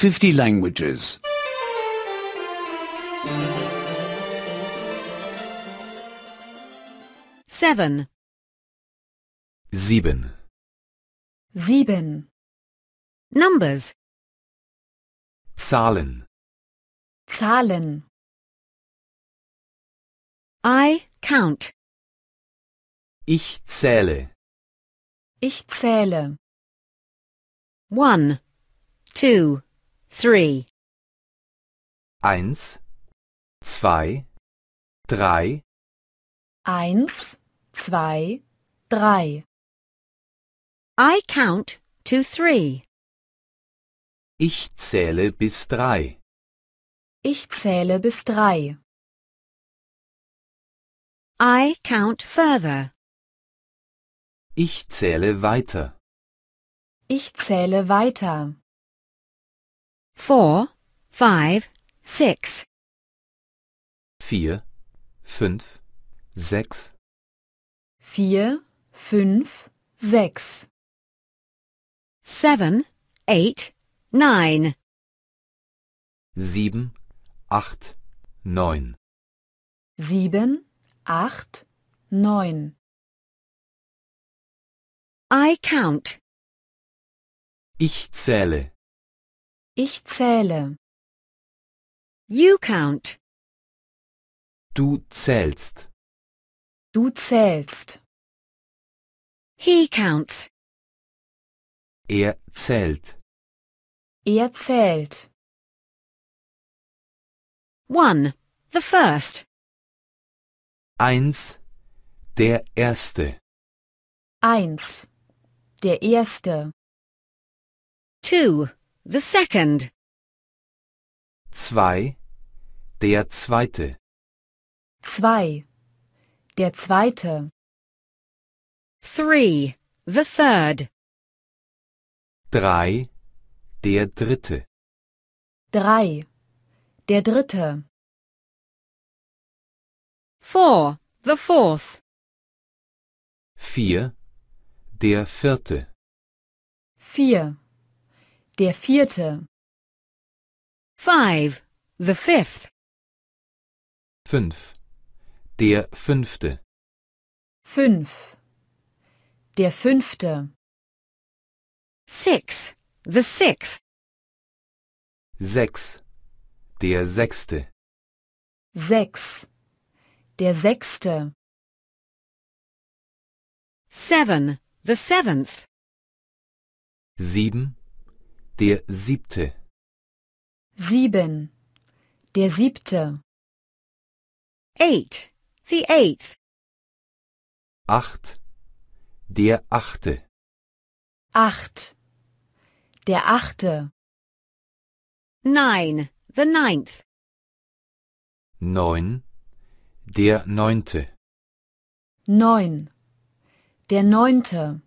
50 languages. Seven. Seven. Seven. Numbers. Zahlen. Zahlen. I count. Ich zähle. Ich zähle. One, two, 3 1 2 3 1 2 3 I count to 3 Ich zähle bis 3 Ich zähle bis drei. I count further. Ich zähle weiter. Ich zähle weiter four, five, six. Vier, fünf, sechs. Vier, fünf, sechs. Seven, eight, nine. Sieben, acht, neun. Sieben, acht, neun. I count. Ich zähle. Ich zähle. You count. Du zählst. Du zählst. He counts. Er zählt. Er zählt. One. The first. Eins. Der erste. Eins. Der erste. Two. The second. Zwei, der zweite. Zwei, der zweite. Three, the third. Drei, der dritte. Drei, der dritte. Four, the fourth. Vier, der vierte. Vier, Der vierte. Five. The fifth. Fünf. Der fünfte. Fünf. Der fünfte. Six. The sixth. Sechs. Der sechste. Sechs. Der sechste. Seven. The seventh. Sieben. Der siebte. Sieben. Der siebte. Eight. The eighth. Acht. Der achte. Acht. Der achte. Nine. The ninth. Neun. Der neunte. Neun. Der neunte.